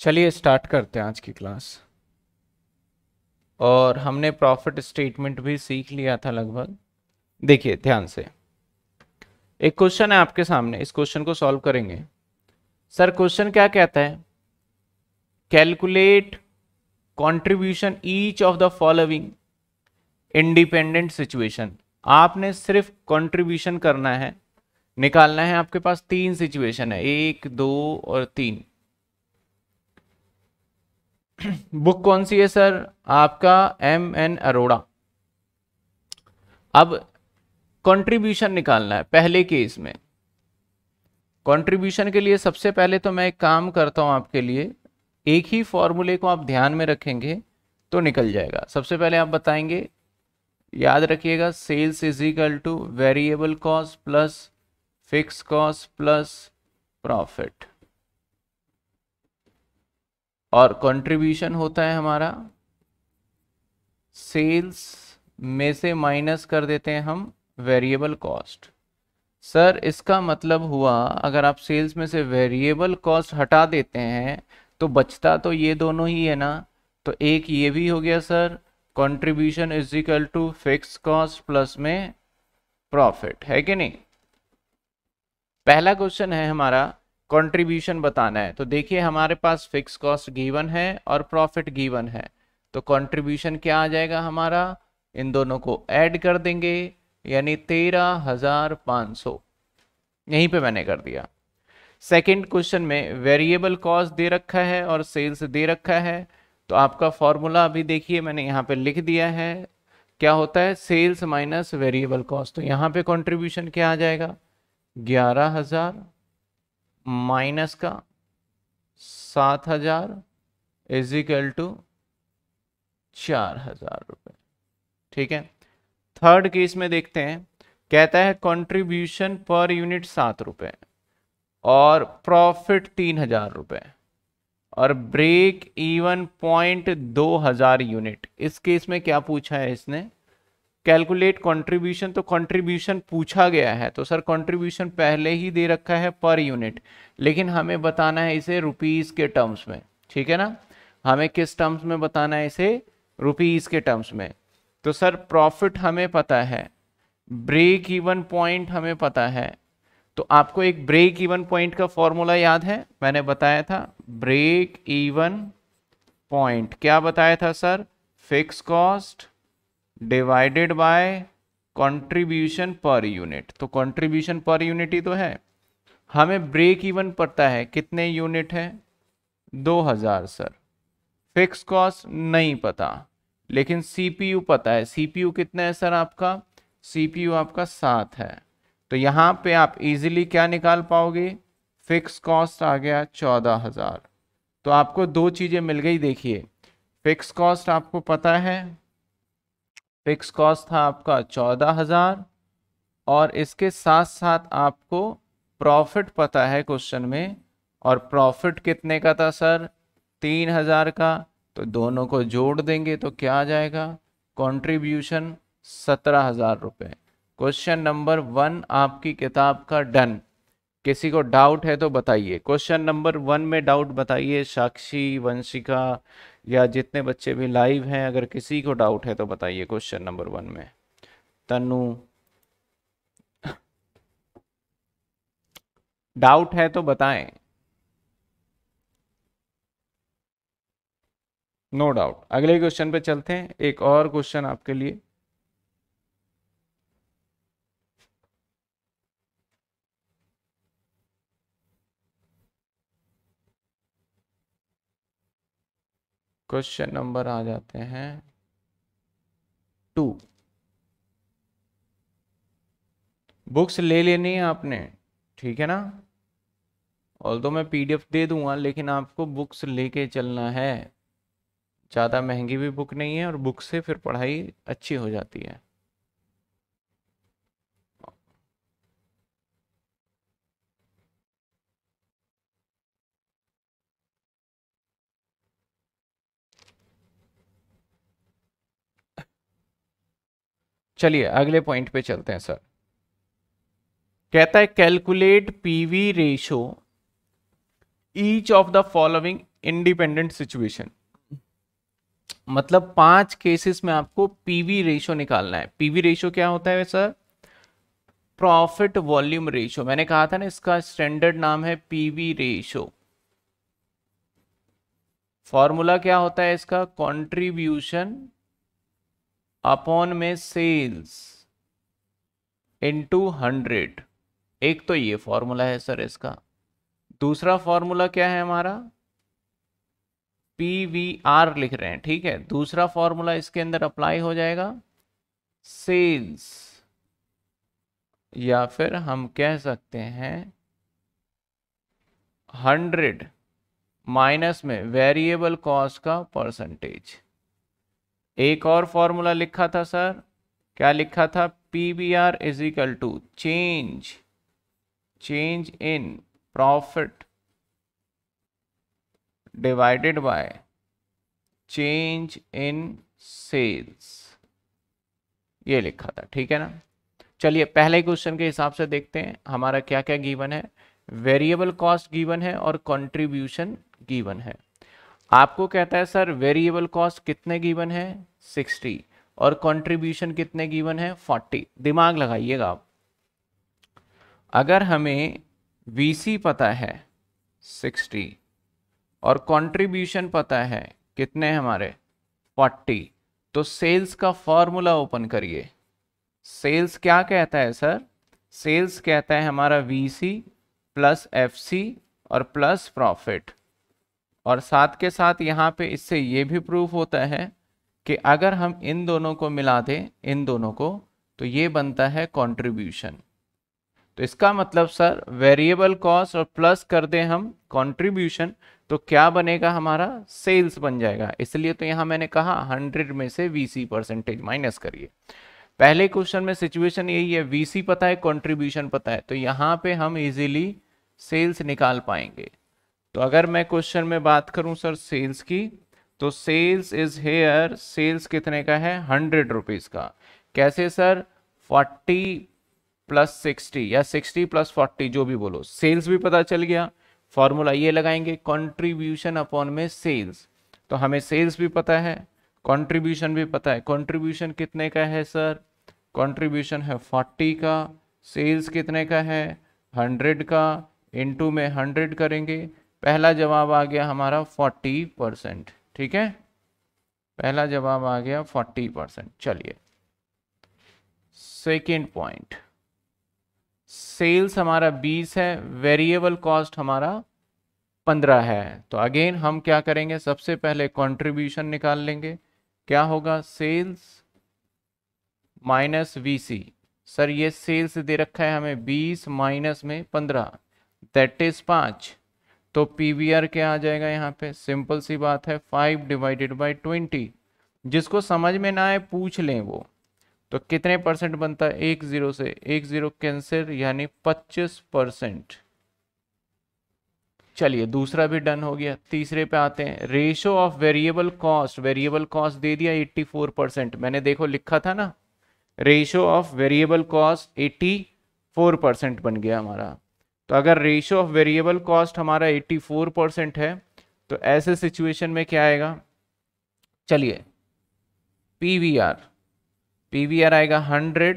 चलिए स्टार्ट करते हैं आज की क्लास और हमने प्रॉफिट स्टेटमेंट भी सीख लिया था लगभग देखिए ध्यान से एक क्वेश्चन है आपके सामने इस क्वेश्चन को सॉल्व करेंगे सर क्वेश्चन क्या कहता है calculate contribution each of the following independent situation आपने सिर्फ कंट्रीब्यूशन करना है निकालना है आपके पास तीन सिचुएशन है एक दो और तीन बुक कौन सी है सर आपका एम एन अरोड़ा अब कंट्रीब्यूशन निकालना है पहले केस में कंट्रीब्यूशन के लिए सबसे पहले तो मैं एक काम करता हूं आपके लिए एक ही फॉर्मूले को आप ध्यान में रखेंगे तो निकल जाएगा सबसे पहले आप बताएंगे याद रखिएगा sales is equal to variable cost plus fix cost plus profit और कंट्रीब्यूशन होता है हमारा सेल्स में से माइनस कर देते हैं हम वेरिएबल कॉस्ट सर इसका मतलब हुआ अगर आप सेल्स में से वेरिएबल कॉस्ट हटा देते हैं तो बचता तो ये दोनों ही है ना तो एक ये भी हो गया sir contribution is equal to fix cost plus में प्रॉफिट है कि नहीं पहला क्वेश्चन है हमारा कंट्रीब्यूशन बताना है तो देखिए हमारे पास फिक्स कॉस्ट गीवन है और प्रॉफिट गीवन है तो कंट्रीब्यूशन क्या आ जाएगा हमारा इन दोनों को ऐड कर देंगे यानी तेरह हजार पाँच सौ यहीं पे मैंने कर दिया सेकंड क्वेश्चन में वेरिएबल कॉस्ट दे रखा है और सेल्स दे रखा है तो आपका फॉर्मूला अभी देखिए मैंने यहाँ पे लिख दिया है क्या होता है सेल्स माइनस वेरिएबल कॉस्ट तो यहाँ पे कंट्रीब्यूशन क्या आ जाएगा ग्यारह हजार माइनस का सात हजार इजिकल टू चार हजार रुपये ठीक है थर्ड केस में देखते हैं कहता है कंट्रीब्यूशन पर यूनिट सात रुपये और प्रॉफिट तीन हजार रुपये और ब्रेक इवन पॉइंट दो हजार यूनिट इस केस में क्या पूछा है इसने कैलकुलेट कंट्रीब्यूशन तो कंट्रीब्यूशन पूछा गया है तो सर कंट्रीब्यूशन पहले ही दे रखा है पर यूनिट लेकिन हमें बताना है इसे रुपीज़ के टर्म्स में ठीक है ना हमें किस टर्म्स में बताना है इसे रुपीज़ के टर्म्स में तो सर प्रॉफिट हमें पता है ब्रेक इवन पॉइंट हमें पता है तो आपको एक ब्रेक इवन पॉइंट का फॉर्मूला याद है मैंने बताया था ब्रेक इवन पॉइंट क्या बताया था sir fix cost divided by contribution per unit तो कंट्रीब्यूशन पर यूनिट ही तो है हमें ब्रेक इवन पड़ता है कितने यूनिट है दो हजार सर फिक्स कॉस्ट नहीं पता लेकिन सीपीयू पता है सीपीयू कितना है सर आपका सीपीयू आपका सात है तो यहाँ पे आप इजीली क्या निकाल पाओगे फिक्स कॉस्ट आ गया चौदह हजार तो आपको दो चीज़ें मिल गई देखिए फिक्स कॉस्ट आपको पता है फिक्स कॉस्ट था आपका चौदह हज़ार और इसके साथ साथ आपको प्रॉफिट पता है क्वेश्चन में और प्रॉफिट कितने का था सर तीन हज़ार का तो दोनों को जोड़ देंगे तो क्या आ जाएगा कंट्रीब्यूशन सत्रह हज़ार रुपये क्वेश्चन नंबर वन आपकी किताब का डन किसी को डाउट है तो बताइए क्वेश्चन नंबर वन में डाउट बताइए साक्षी वंशिका या जितने बच्चे भी लाइव हैं अगर किसी को डाउट है तो बताइए क्वेश्चन नंबर वन में तनु डाउट है तो बताएं नो no डाउट अगले क्वेश्चन पे चलते हैं एक और क्वेश्चन आपके लिए क्वेश्चन नंबर आ जाते हैं टू बुक्स ले लेनी है आपने ठीक है ना ऑल तो मैं पीडीएफ दे दूंगा लेकिन आपको बुक्स लेके चलना है ज़्यादा महंगी भी बुक नहीं है और बुक से फिर पढ़ाई अच्छी हो जाती है चलिए अगले पॉइंट पे चलते हैं सर कहता है calculate PV ratio each of the following independent situation मतलब पांच केसेस में आपको पीवी रेशो निकालना है पीवी रेशो क्या होता है सर प्रॉफिट वॉल्यूम रेशो मैंने कहा था ना इसका स्टैंडर्ड नाम है पीवी रेशो फॉर्मूला क्या होता है इसका कंट्रीब्यूशन अपॉन में सेल्स इनटू हंड्रेड एक तो ये फॉर्मूला है सर इसका दूसरा फॉर्मूला क्या है हमारा पी वी आर लिख रहे हैं ठीक है दूसरा फॉर्मूला इसके अंदर अप्लाई हो जाएगा सेल्स या फिर हम कह सकते हैं हंड्रेड माइनस में वेरिएबल कॉस्ट का परसेंटेज एक और फॉर्मूला लिखा था सर क्या लिखा था P V R is equal to change change in profit divided by change in sales ये लिखा था ठीक है ना चलिए पहले क्वेश्चन के हिसाब से देखते हैं हमारा क्या क्या गिवन है वेरिएबल कॉस्ट गिवन है और कंट्रीब्यूशन गीवन है आपको कहता है सर वेरिएबल कॉस्ट कितने गिवन है 60 और कंट्रीब्यूशन कितने गिवन है 40 दिमाग लगाइएगा आप अगर हमें वीसी पता है 60 और कंट्रीब्यूशन पता है कितने हमारे 40 तो सेल्स का फॉर्मूला ओपन करिए सेल्स क्या कहता है सर सेल्स कहता है हमारा V C plus F C और प्लस प्रॉफिट और साथ के साथ यहाँ पे इससे ये भी प्रूफ होता है कि अगर हम इन दोनों को मिला दें इन दोनों को तो ये बनता है कंट्रीब्यूशन तो इसका मतलब सर वेरिएबल कॉस्ट और प्लस कर दें हम कंट्रीब्यूशन तो क्या बनेगा हमारा सेल्स बन जाएगा इसलिए तो यहाँ मैंने कहा 100 में से वीसी परसेंटेज माइनस करिए पहले क्वेश्चन में सिचुएशन यही है वीसी पता है कॉन्ट्रीब्यूशन पता है तो यहाँ पे हम इजीली सेल्स निकाल पाएंगे तो अगर मैं क्वेश्चन में बात करूं सर सेल्स की तो सेल्स इज हेयर सेल्स कितने का है हंड्रेड रुपीज का कैसे सर फोर्टी प्लस सिक्सटी या सिक्सटी प्लस फोर्टी जो भी बोलो सेल्स भी पता चल गया फॉर्मूला ये लगाएंगे कंट्रीब्यूशन अपॉन में सेल्स तो हमें सेल्स भी पता है कंट्रीब्यूशन भी पता है कंट्रीब्यूशन कितने का है सर कंट्रीब्यूशन है फोर्टी का सेल्स कितने का है हंड्रेड का इनटू में हंड्रेड करेंगे पहला जवाब आ गया हमारा फोर्टी परसेंट ठीक है पहला जवाब आ गया फोर्टी परसेंट चलिए सेकेंड पॉइंट सेल्स हमारा बीस है वेरिएबल कॉस्ट हमारा पंद्रह है तो अगेन हम क्या करेंगे सबसे पहले कंट्रीब्यूशन निकाल लेंगे क्या होगा सेल्स माइनस वीसी सर ये सेल्स दे रखा है हमें बीस माइनस में पंद्रह दैट इज पांच तो पी वी आर क्या आ जाएगा यहाँ पे सिंपल सी बात है फाइव डिवाइडेड बाई ट्वेंटी जिसको समझ में ना आए पूछ लें वो तो कितने परसेंट बनता है एक जीरो से एक जीरो कैंसिल यानी पच्चीस परसेंट चलिए दूसरा भी डन हो गया तीसरे पे आते हैं ratio of variable cost variable cost दे दिया 84 परसेंट मैंने देखो लिखा था ना ratio of variable cost 84 percent बन गया हमारा तो अगर रेशियो ऑफ वेरिएबल कॉस्ट हमारा 84 परसेंट है तो ऐसे सिचुएशन में क्या आएगा चलिए पीवीआर पीवीआर आएगा 100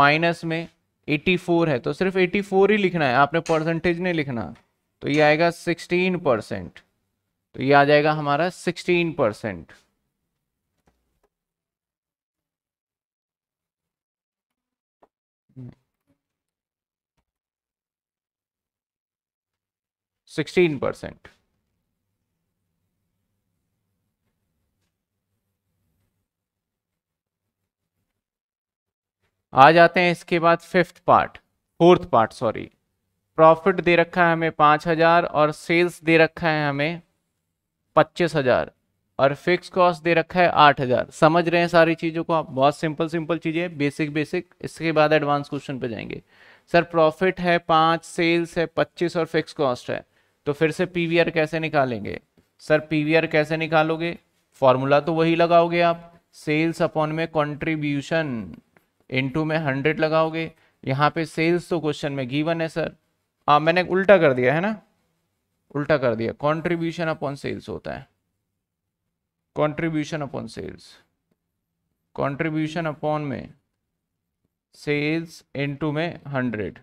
माइनस में 84 है तो सिर्फ 84 ही लिखना है आपने परसेंटेज नहीं लिखना तो ये आएगा 16 परसेंट तो ये आ जाएगा हमारा 16 परसेंट सिक्सटीन परसेंट आ जाते हैं इसके बाद fifth part fourth part sorry profit दे रखा है हमें पांच हजार और सेल्स दे रखा है हमें पच्चीस हजार और फिक्स कॉस्ट दे रखा है आठ हजार समझ रहे हैं सारी चीज़ों को आप बहुत सिंपल सिंपल चीज़ें बेसिक बेसिक इसके बाद एडवांस क्वेश्चन पे जाएंगे सर प्रॉफिट है पांच सेल्स है पच्चीस और फिक्स कॉस्ट है तो फिर से पी कैसे निकालेंगे सर पी कैसे निकालोगे फॉर्मूला तो वही लगाओगे आप सेल्स अपॉन में कंट्रीब्यूशन इनटू में हंड्रेड लगाओगे यहाँ पे सेल्स तो क्वेश्चन में गीवन है सर आ, हाँ, मैंने उल्टा कर दिया है ना उल्टा कर दिया कंट्रीब्यूशन अपॉन सेल्स होता है contribution upon sales contribution upon में सेल्स इनटू में हंड्रेड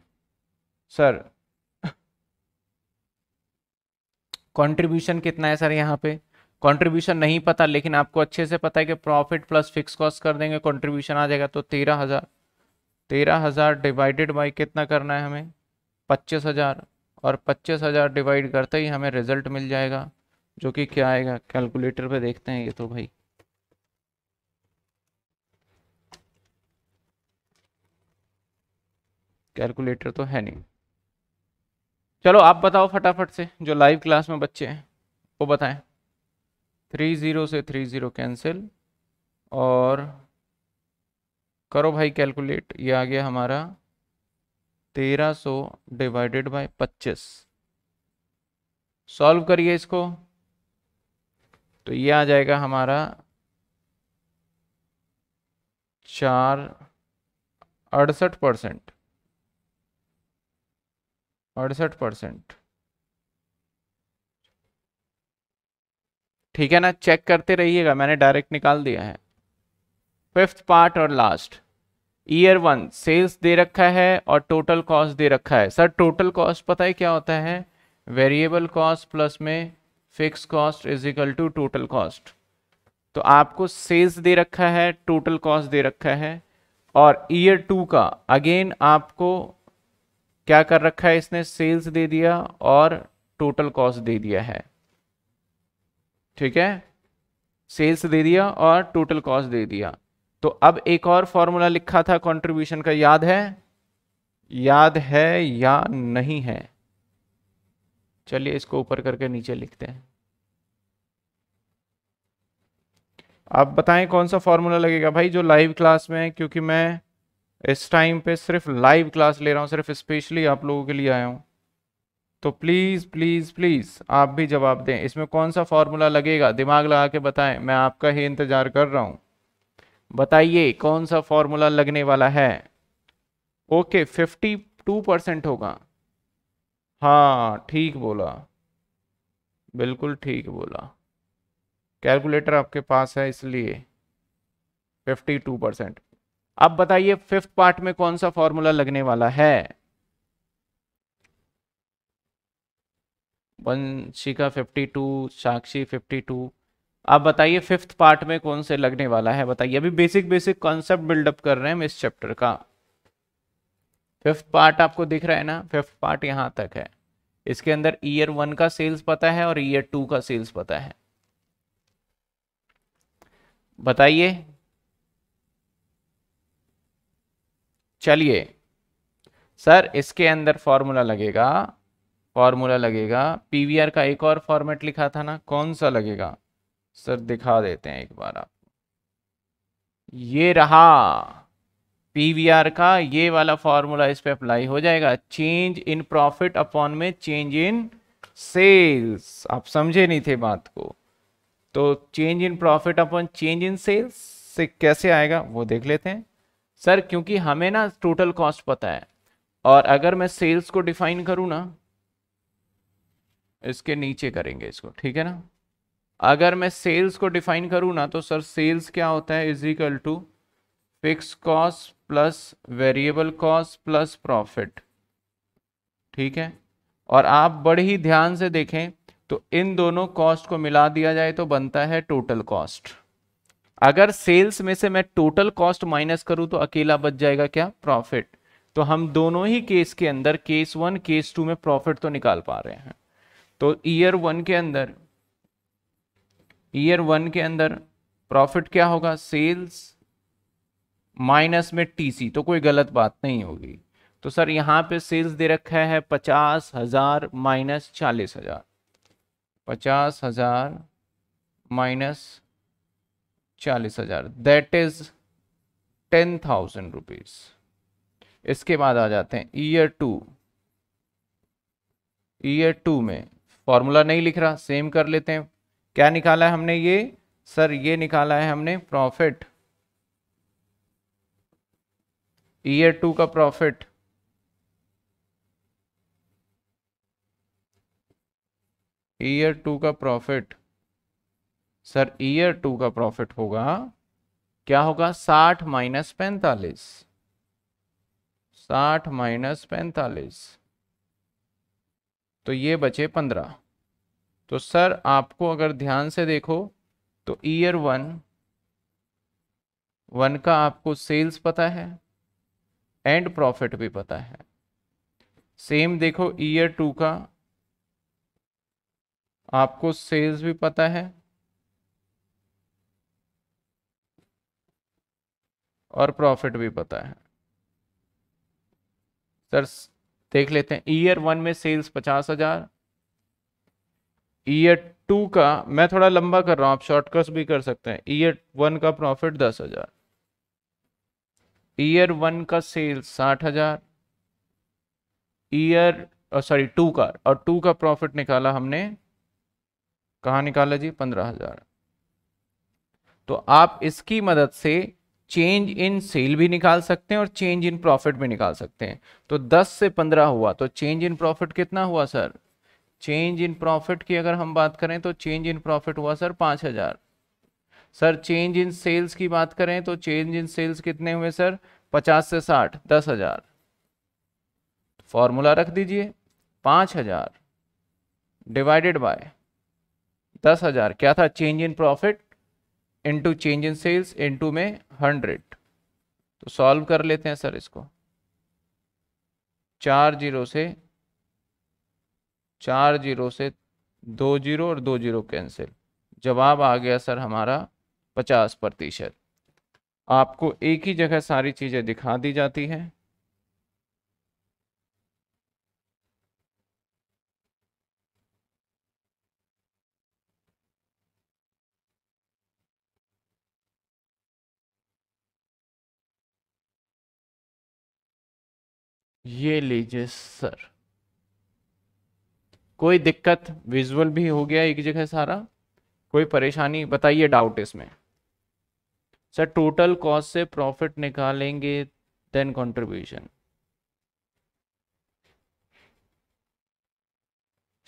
सर कंट्रीब्यूशन कितना है सर यहाँ पे कंट्रीब्यूशन नहीं पता लेकिन आपको अच्छे से पता है कि प्रॉफिट प्लस फिक्स कॉस्ट कर देंगे कंट्रीब्यूशन आ जाएगा तो तेरह हज़ार तेरह हज़ार डिवाइडेड बाई कितना करना है हमें पच्चीस हज़ार और पच्चीस हज़ार डिवाइड करते ही हमें रिजल्ट मिल जाएगा जो कि क्या आएगा कैलकुलेटर पर देखते हैं ये तो भाई कैलकुलेटर तो है नहीं चलो आप बताओ फटाफट से जो लाइव क्लास में बच्चे हैं वो बताएं थ्री ज़ीरो से थ्री ज़ीरो कैंसिल और करो भाई कैलकुलेट ये आ गया हमारा तेरह सौ डिवाइडेड बाय पच्चीस सॉल्व करिए इसको तो ये आ जाएगा हमारा चार अड़सठ परसेंट अड़सठ परसेंट ठीक है ना चेक करते रहिएगा मैंने डायरेक्ट निकाल दिया है फिफ्थ पार्ट और लास्ट ईयर वन सेल्स दे रखा है और टोटल कॉस्ट दे रखा है सर टोटल कॉस्ट पता है क्या होता है वेरिएबल कॉस्ट प्लस में fix cost is equal to total cost तो आपको सेल्स दे रखा है टोटल कॉस्ट दे रखा है और ईयर टू का अगेन आपको क्या कर रखा है इसने सेल्स दे दिया और टोटल कॉस्ट दे दिया है ठीक है सेल्स दे दिया और टोटल कॉस्ट दे दिया तो अब एक और फॉर्मूला लिखा था कंट्रीब्यूशन का याद है याद है या नहीं है चलिए इसको ऊपर करके नीचे लिखते हैं आप बताएं कौन सा फॉर्मूला लगेगा भाई जो लाइव क्लास में है क्योंकि मैं इस टाइम पे सिर्फ लाइव क्लास ले रहा हूँ सिर्फ स्पेशली आप लोगों के लिए आया हूँ तो प्लीज़ प्लीज़ प्लीज़ आप भी जवाब दें इसमें कौन सा फार्मूला लगेगा दिमाग लगा के बताएं मैं आपका ही इंतज़ार कर रहा हूँ बताइए कौन सा फॉर्मूला लगने वाला है ओके फिफ्टी टू परसेंट होगा हाँ ठीक बोला बिल्कुल ठीक बोला कैलकुलेटर आपके पास है इसलिए फिफ्टी टू परसेंट अब बताइए फिफ्थ पार्ट में कौन सा फॉर्मूला लगने वाला है वंशिका 52 साक्षी 52 आप बताइए फिफ्थ पार्ट में कौन से लगने वाला है बताइए अभी बेसिक बेसिक कॉन्सेप्ट बिल्डअप कर रहे हैं हम इस चैप्टर का फिफ्थ पार्ट आपको दिख रहा है ना फिफ्थ पार्ट यहां तक है इसके अंदर ईयर वन का सेल्स पता है और ईयर टू का सेल्स पता है बताइए चलिए सर इसके अंदर फॉर्मूला लगेगा फॉर्मूला लगेगा पीवीआर का एक और फॉर्मेट लिखा था ना कौन सा लगेगा सर दिखा देते हैं एक बार आप ये रहा पीवीआर का ये वाला फॉर्मूला इस पर अप्लाई हो जाएगा चेंज इन प्रॉफिट अपॉन में चेंज इन सेल्स आप समझे नहीं थे बात को तो change in profit upon change in sales से कैसे आएगा वो देख लेते हैं सर क्योंकि हमें ना टोटल कॉस्ट पता है और अगर मैं सेल्स को डिफाइन करूँ ना इसके नीचे करेंगे इसको ठीक है ना अगर मैं सेल्स को डिफाइन करूँ ना तो सर सेल्स क्या होता है is equal to fix cost plus variable cost plus profit ठीक है और आप बड़े ही ध्यान से देखें तो इन दोनों कॉस्ट को मिला दिया जाए तो बनता है टोटल कॉस्ट अगर सेल्स में से मैं टोटल कॉस्ट माइनस करूं तो अकेला बच जाएगा क्या प्रॉफिट तो हम दोनों ही केस के अंदर केस वन केस टू में प्रॉफिट तो निकाल पा रहे हैं तो ईयर वन के अंदर ईयर वन के अंदर प्रॉफिट क्या होगा सेल्स माइनस में टीसी तो कोई गलत बात नहीं होगी तो सर यहां पे सेल्स दे रखा है पचास हजार माइनस चालीस हजार पचास हजार माइनस चालीस हजार that is ten thousand rupees इसके बाद आ जाते हैं ईयर टू ईयर टू में फॉर्मूला नहीं लिख रहा सेम कर लेते हैं क्या निकाला है हमने ये सर ये निकाला है हमने प्रॉफिट ईयर टू का प्रॉफिट ईयर टू का प्रॉफिट सर ईयर टू का प्रॉफिट होगा क्या होगा साठ माइनस पैंतालीस साठ माइनस पैंतालीस तो ये बचे पंद्रह तो सर आपको अगर ध्यान से देखो तो ईयर वन वन का आपको सेल्स पता है एंड प्रॉफिट भी पता है सेम देखो ईयर टू का आपको सेल्स भी पता है और प्रॉफिट भी पता है सर देख लेते हैं ईयर वन में सेल्स पचास हजार ईयर टू का मैं थोड़ा लंबा कर रहा हूं आप शॉर्टकट्स भी कर सकते हैं ईयर वन का प्रॉफिट दस हजार ईयर वन का सेल्स साठ हजार ईयर सॉरी टू का और टू का प्रॉफिट निकाला हमने कहा निकाला जी पंद्रह हजार तो आप इसकी मदद से चेंज इन सेल भी निकाल सकते हैं और चेंज इन प्रॉफिट भी निकाल सकते हैं तो 10 से 15 हुआ तो चेंज इन प्रॉफिट कितना हुआ सर चेंज इन प्रॉफिट की अगर हम बात करें तो चेंज इन प्रॉफिट हुआ सर पाँच हज़ार सर चेंज इन सेल्स की बात करें तो चेंज इन सेल्स कितने हुए सर पचास से साठ दस हज़ार फॉर्मूला रख दीजिए 5000 हज़ार डिवाइडेड बाय दस हज़ार क्या था change in profit into change in sales into में हंड्रेड तो सॉल्व कर लेते हैं सर इसको चार जीरो से चार जीरो से दो जीरो और दो जीरो कैंसिल जवाब आ गया सर हमारा पचास प्रतिशत आपको एक ही जगह सारी चीज़ें दिखा दी जाती हैं ये लीजिए सर कोई दिक्कत विजुअल भी हो गया एक जगह सारा कोई परेशानी बताइए डाउट इसमें सर टोटल कॉस्ट से प्रॉफिट निकालेंगे देन कंट्रीब्यूशन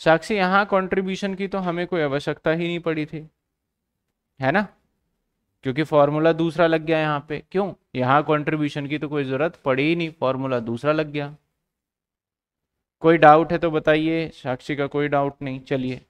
साक्षी यहां कंट्रीब्यूशन की तो हमें कोई आवश्यकता ही नहीं पड़ी थी है ना क्योंकि फॉर्मूला दूसरा लग गया यहाँ पे क्यों यहाँ कंट्रीब्यूशन की तो कोई ज़रूरत पड़ी ही नहीं फॉर्मूला दूसरा लग गया कोई डाउट है तो बताइए साक्षी का कोई डाउट नहीं चलिए